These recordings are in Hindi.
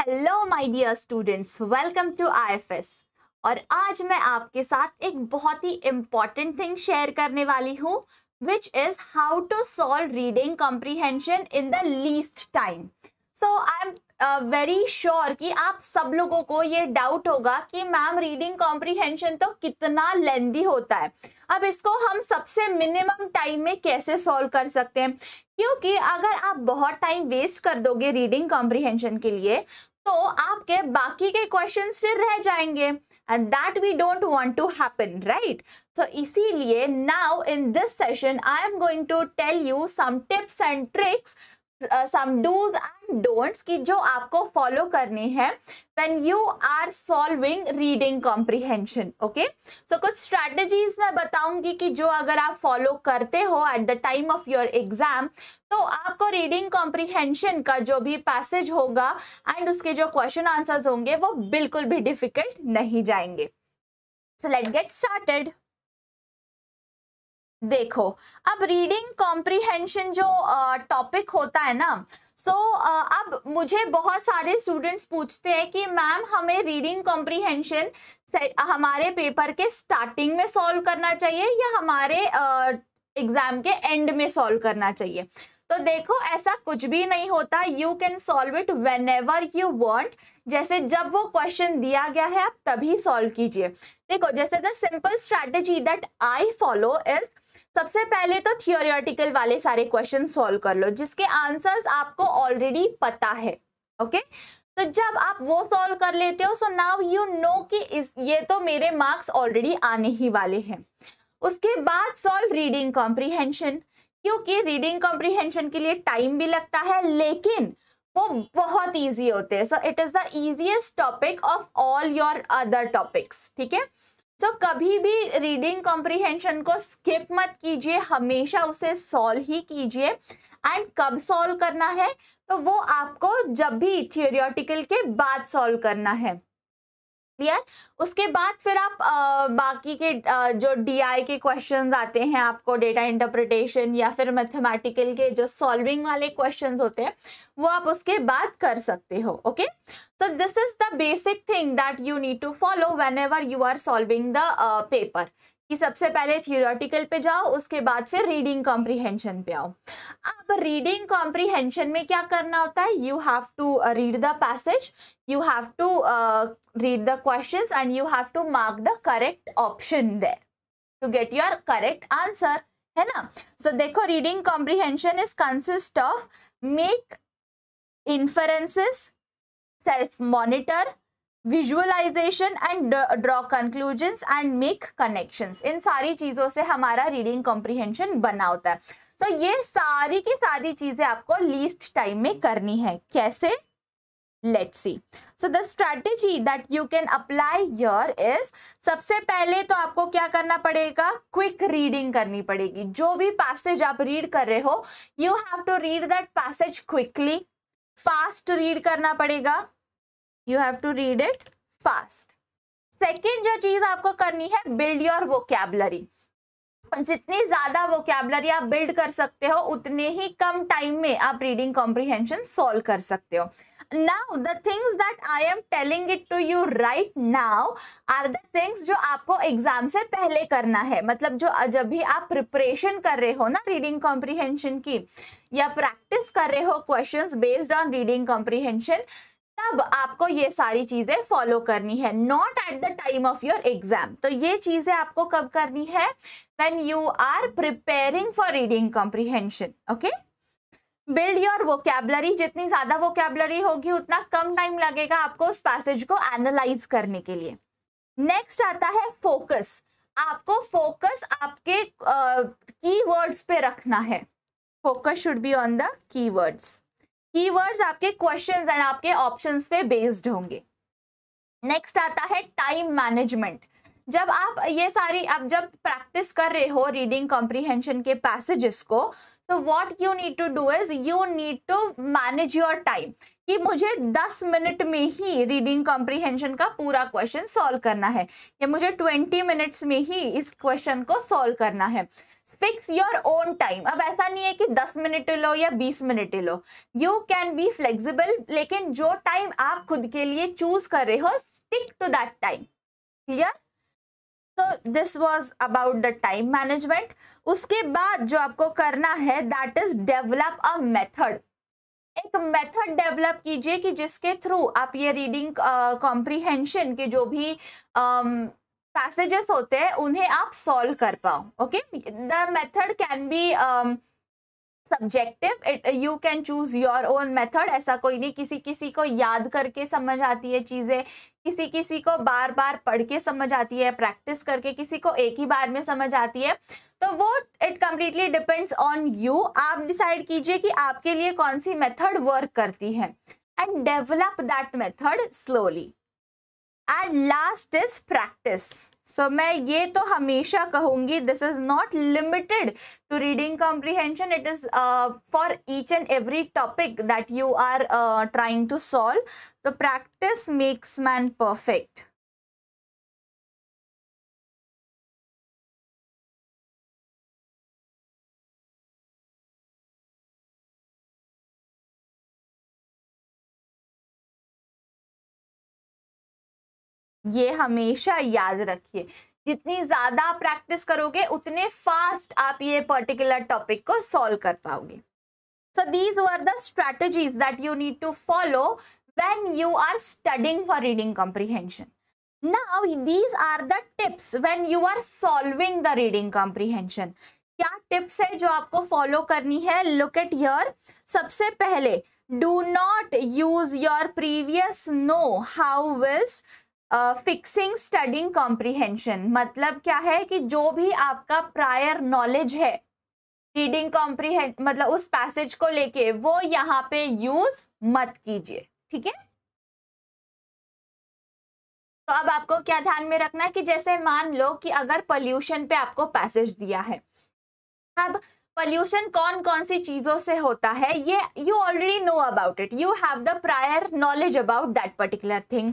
Hello my dear students welcome to IFS और आज मैं आपके साथ एक बहुत ही इम्पॉर्टेंट थिंग शेयर करने वाली हूँ which is how to solve reading comprehension in the least time so I am very sure sure कि आप सब लोगों को ये डाउट होगा कि मैम रीडिंग कॉम्प्रीहेंशन तो कितना लेंदी होता है अब इसको हम सबसे मिनिमम टाइम में कैसे सॉल्व कर सकते हैं क्योंकि अगर आप बहुत टाइम वेस्ट कर दोगे रीडिंग कॉम्प्रीहेंशन के लिए तो आपके बाकी के क्वेश्चंस फिर रह जाएंगे and that we don't want to happen right so इसीलिए now in this session I am going to tell you some tips and tricks some dos and don'ts की जो आपको फॉलो करनी है when you are solving reading comprehension okay so कुछ स्ट्रैटेजीज मैं बताऊंगी कि जो अगर आप फॉलो करते हो at the time of your exam तो आपको रीडिंग कॉम्प्रिहेंशन का जो भी पैसेज होगा एंड उसके जो क्वेश्चन आंसर्स होंगे वो बिल्कुल भी डिफिकल्ट नहीं जाएंगे सो लेट गेट स्टार्टेड देखो अब रीडिंग कॉम्प्रीहेंशन जो टॉपिक होता है ना सो so, अब मुझे बहुत सारे स्टूडेंट्स पूछते हैं कि मैम हमें रीडिंग कॉम्प्रीहेंशन हमारे पेपर के स्टार्टिंग में सॉल्व करना चाहिए या हमारे एग्जाम के एंड में सॉल्व करना चाहिए तो देखो ऐसा कुछ भी नहीं होता you can solve it whenever you want जैसे जब वो क्वेश्चन दिया गया है आप तभी सॉल्व कीजिए देखो जैसे the simple strategy that I follow is सबसे पहले तो थियोरिटिकल वाले सारे क्वेश्चन सॉल्व कर लो जिसके आंसर्स आपको ऑलरेडी पता है ओके okay? तो जब आप वो सॉल्व कर लेते हो सो नाउ यू नो कि इस ये तो मेरे मार्क्स ऑलरेडी आने ही वाले हैं उसके बाद सॉल्व रीडिंग कॉम्प्रीहेंशन क्योंकि रीडिंग कॉम्प्रीहेंशन के लिए टाइम भी लगता है लेकिन वो बहुत ईजी होते हैं so it is the easiest topic of all your other topics ठीक है सो तो so, कभी भी रीडिंग कॉम्प्रिहेंशन को स्किप मत कीजिए हमेशा उसे सॉल्व ही कीजिए एंड कब सॉल्व करना है तो वो आपको जब भी थियोरियोटिकल के बाद सॉल्व करना है क्लियर उसके बाद फिर आप आ, बाकी के आ, जो डी के क्वेश्चन आते हैं आपको डेटा इंटरप्रिटेशन या फिर मैथमेटिकल के जो सॉल्विंग वाले क्वेश्चन होते हैं वो आप उसके बाद कर सकते हो okay so this is the basic thing that you need to follow whenever you are solving the paper कि सबसे पहले थियोरटिकल पे जाओ उसके बाद फिर रीडिंग कॉम्प्रीहेंशन पे आओ अब रीडिंग कॉम्प्रीहेंशन में क्या करना होता है you have to read the passage you have to read the questions and you have to mark the correct option there to get your correct answer है ना सो so, देखो reading comprehension is consist of make inferences self monitor visualisation and draw conclusions and make connections इन सारी चीज़ों से हमारा रीडिंग कॉम्प्रिहेंशन बना होता है सो so, ये सारी की सारी चीज़ें आपको लीस्ट टाइम में करनी है कैसे let's see so the strategy that you can apply your is सबसे पहले तो आपको क्या करना पड़ेगा क्विक रीडिंग करनी पड़ेगी जो भी पैसेज आप रीड कर रहे हो you have to read that passage quickly fast read करना पड़ेगा you have to read it fast second जो चीज आपको करनी है बिल्ड योर वोकेबलरी जितनी ज्यादा वोकेबलरी आप बिल्ड कर सकते हो उतने ही कम टाइम में आप रीडिंग कॉम्प्रिहेंशन सॉल्व कर सकते हो now the things that I am telling it to you right now are the things जो आपको एग्जाम से पहले करना है मतलब जो जब भी आप प्रिपरेशन कर रहे हो ना रीडिंग कॉम्प्रिहेंशन की या प्रैक्टिस कर रहे हो questions based on reading comprehension तब आपको ये सारी चीजें फॉलो करनी है not at the time of your exam तो ये चीजें आपको कब करनी है when you are preparing for reading comprehension okay build your vocabulary जितनी ज्यादा वोकेबलरी होगी उतना कम टाइम लगेगा आपको उस पैसेज को एनालाइज करने के लिए नेक्स्ट आता है फोकस आपको फोकस आपके की uh, पे रखना है focus should be on the keywords keywords आपके क्वेश्चंस एंड आपके ऑप्शंस पे बेस्ड होंगे नेक्स्ट आता है टाइम मैनेजमेंट जब आप ये सारी आप जब प्रैक्टिस कर रहे हो रीडिंग कॉम्प्रीहेंशन के पैसेजेस को तो what you need to do is you need to manage your time कि मुझे 10 मिनट में ही रीडिंग कॉम्प्रीहेंशन का पूरा क्वेश्चन सॉल्व करना है या मुझे 20 मिनट्स में ही इस क्वेश्चन को सॉल्व करना है फिक्स योर ओन टाइम अब ऐसा नहीं है कि 10 मिनट लो या 20 मिनट लो यू कैन बी फ्लेक्सिबल लेकिन जो टाइम आप खुद के लिए चूज कर रहे हो stick to that time clear तो this was about the time management उसके बाद जो आपको करना है that is develop a method एक मेथड डेवलप कीजिए कि जिसके थ्रू आप ये रीडिंग कॉम्प्रीहेंशन uh, के जो भी um, पैसेजेस होते हैं उन्हें आप सॉल्व कर पाओ okay the method can be subjective it you can choose your own method ऐसा कोई नहीं किसी किसी को याद करके समझ आती है चीज़ें किसी किसी को बार बार पढ़ के समझ आती है प्रैक्टिस करके किसी को एक ही बार में समझ आती है तो वो it completely depends on you आप डिसाइड कीजिए कि आपके लिए कौन सी मेथड वर्क करती है and develop that method slowly and last is practice so मैं ये तो हमेशा कहूँगी this is not limited to reading comprehension it is for each and every topic that you are trying to solve the practice makes man perfect ये हमेशा याद रखिए जितनी ज्यादा प्रैक्टिस करोगे उतने फास्ट आप ये पर्टिकुलर टॉपिक को सॉल्व कर पाओगे so these were the strategies that you need to follow when you are studying for reading comprehension now these are the tips when you are solving the reading comprehension क्या टिप्स है जो आपको फॉलो करनी है लुक एट योर सबसे पहले do not use your previous know how wills fixing studying comprehension मतलब क्या है कि जो भी आपका प्रायर नॉलेज है रीडिंग कॉम्प्रीहें मतलब उस पैसेज को लेके वो यहाँ पे यूज मत कीजिए ठीक है तो अब आपको क्या ध्यान में रखना है कि जैसे मान लो कि अगर पॉल्यूशन पे आपको पैसेज दिया है अब पॉल्यूशन कौन कौन सी चीजों से होता है ये you already know about it you have the prior knowledge about that particular thing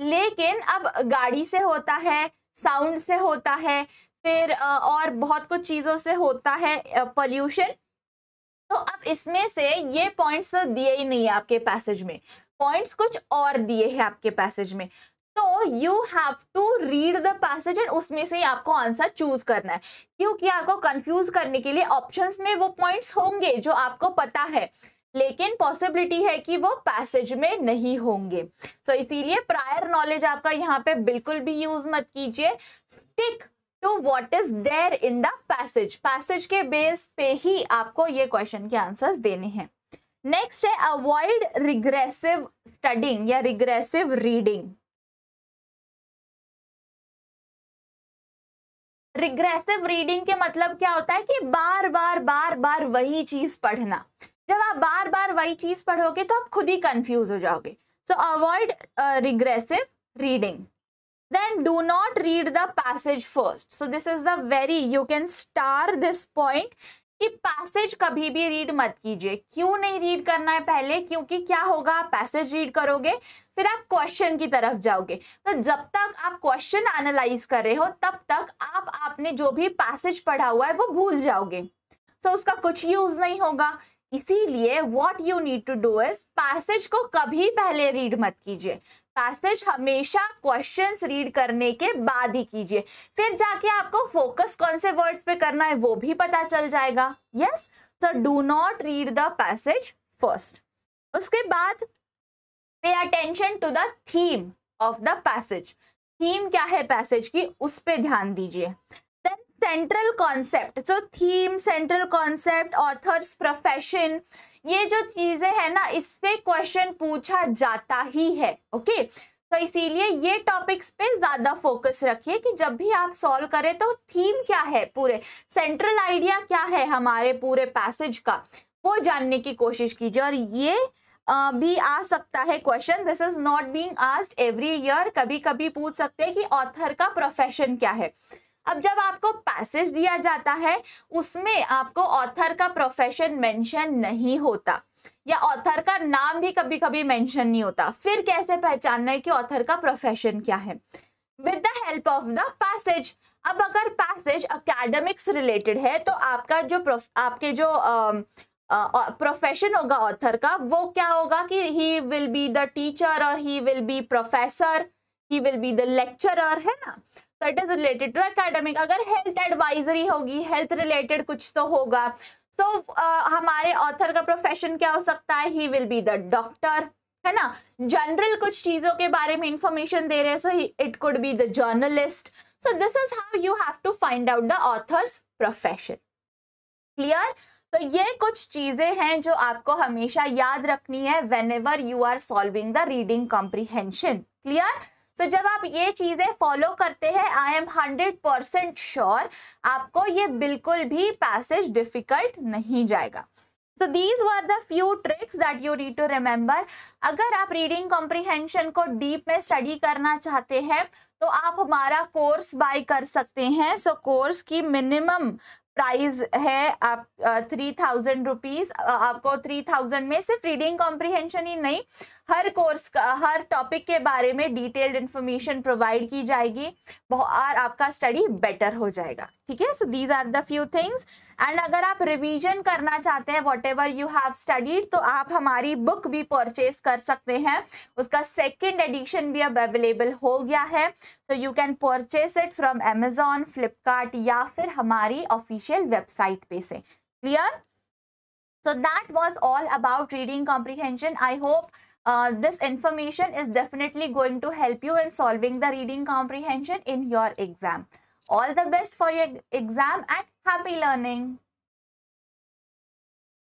लेकिन अब गाड़ी से होता है साउंड से होता है फिर और बहुत कुछ चीज़ों से होता है पॉल्यूशन तो अब इसमें से ये पॉइंट्स तो दिए ही नहीं है आपके पैसेज में पॉइंट्स कुछ और दिए हैं आपके पैसेज में तो you have to read the passage and उसमें से ही आपको आंसर चूज करना है क्योंकि आपको कंफ्यूज करने के लिए ऑप्शंस में वो पॉइंट्स होंगे जो आपको पता है लेकिन पॉसिबिलिटी है कि वो पैसेज में नहीं होंगे सो so, इसीलिए प्रायर नॉलेज आपका यहाँ पे बिल्कुल भी यूज मत कीजिए stick to what is there in the passage passage के बेस पे ही आपको ये क्वेश्चन के आंसर्स देने हैं नेक्स्ट है अवॉइड रिग्रेसिव स्टडिंग या रिग्रेसिव रीडिंग रिग्रेसिव रीडिंग के मतलब क्या होता है कि बार बार बार बार वही चीज पढ़ना जब आप बार बार वही चीज पढ़ोगे तो आप खुद ही कंफ्यूज हो जाओगे so avoid regressive reading then do not read the passage first so this is the very you can star this point कि पैसेज कभी भी रीड मत कीजिए क्यों नहीं रीड करना है पहले क्योंकि क्या होगा आप पैसेज रीड करोगे फिर आप क्वेश्चन की तरफ जाओगे तो जब तक आप क्वेश्चन एनालाइज कर रहे हो तब तक आप आपने जो भी पैसेज पढ़ा हुआ है वो भूल जाओगे सो so, उसका कुछ यूज नहीं होगा इसीलिए what you need to do is passage को कभी पहले रीड मत कीजिए पैसेज हमेशा क्वेश्चंस रीड करने के बाद ही कीजिए फिर जाके आपको फोकस कौन से वर्ड्स पे करना है वो भी पता चल जाएगा yes so do not read the passage first उसके बाद pay attention to the theme of the passage theme क्या है पैसेज की उस पर ध्यान दीजिए सेंट्रल कॉन्सेप्ट जो theme central concept author's profession ये जो चीजें है ना इस पे क्वेश्चन पूछा जाता ही है ओके okay? तो इसीलिए ये टॉपिक्स पे ज्यादा फोकस रखिए कि जब भी आप सॉल्व करें तो थीम क्या है पूरे सेंट्रल आइडिया क्या है हमारे पूरे पैसेज का वो जानने की कोशिश कीजिए और ये आ, भी आ सकता है question this is not being asked every year कभी कभी पूछ सकते हैं कि ऑथर का प्रोफेशन क्या है अब जब आपको पैसेज दिया जाता है उसमें आपको ऑथर का प्रोफेशन मेंशन नहीं होता या ऑथर का नाम भी कभी कभी मेंशन नहीं होता फिर कैसे पहचानना है कि ऑथर का प्रोफेशन क्या है with the help of the passage अब अगर पैसेज अकेडमिक्स रिलेटेड है तो आपका जो आपके जो प्रोफेशन होगा ऑथर का वो क्या होगा कि he will be the teacher और he will be professor he will be the lecturer है ना that is related to academic अगर हेल्थ एडवाइजरी होगी हेल्थ रिलेटेड कुछ तो होगा सो so, uh, हमारे ऑथर का प्रोफेशन क्या हो सकता है he will be the doctor है ना जनरल कुछ चीजों के बारे में इंफॉर्मेशन दे रहे हैं so it could be the journalist so this is how you have to find out the author's profession clear तो ये कुछ चीजें हैं जो आपको हमेशा याद रखनी है whenever you are solving the reading comprehension clear so so, जब आप ये चीज़ें फॉलो करते हैं I am hundred percent sure आपको ये बिल्कुल भी पैसेज डिफिकल्ट नहीं जाएगा so these were the few tricks that you need to remember अगर आप रीडिंग कॉम्प्रिहेंशन को डीप में स्टडी करना चाहते हैं तो आप हमारा कोर्स बाय कर सकते हैं सो so, कोर्स की मिनिमम प्राइस है आप थ्री थाउजेंड रुपीज आपको थ्री थाउजेंड में सिर्फ रीडिंग कॉम्प्रिहेंशन ही नहीं हर कोर्स का हर टॉपिक के बारे में डिटेल्ड इंफॉर्मेशन प्रोवाइड की जाएगी और आपका स्टडी बेटर हो जाएगा ठीक है so these are the few things and अगर आप रिवीजन करना चाहते हैं whatever you have studied तो आप हमारी बुक भी परचेज कर सकते हैं उसका सेकेंड एडिशन भी अब अवेलेबल हो गया है so you can purchase it from Amazon Flipkart या फिर हमारी ऑफिशियल वेबसाइट पे से clear so that was all about reading comprehension I hope this information is definitely going to help you in solving the reading comprehension in your exam All the best for your exam and happy learning.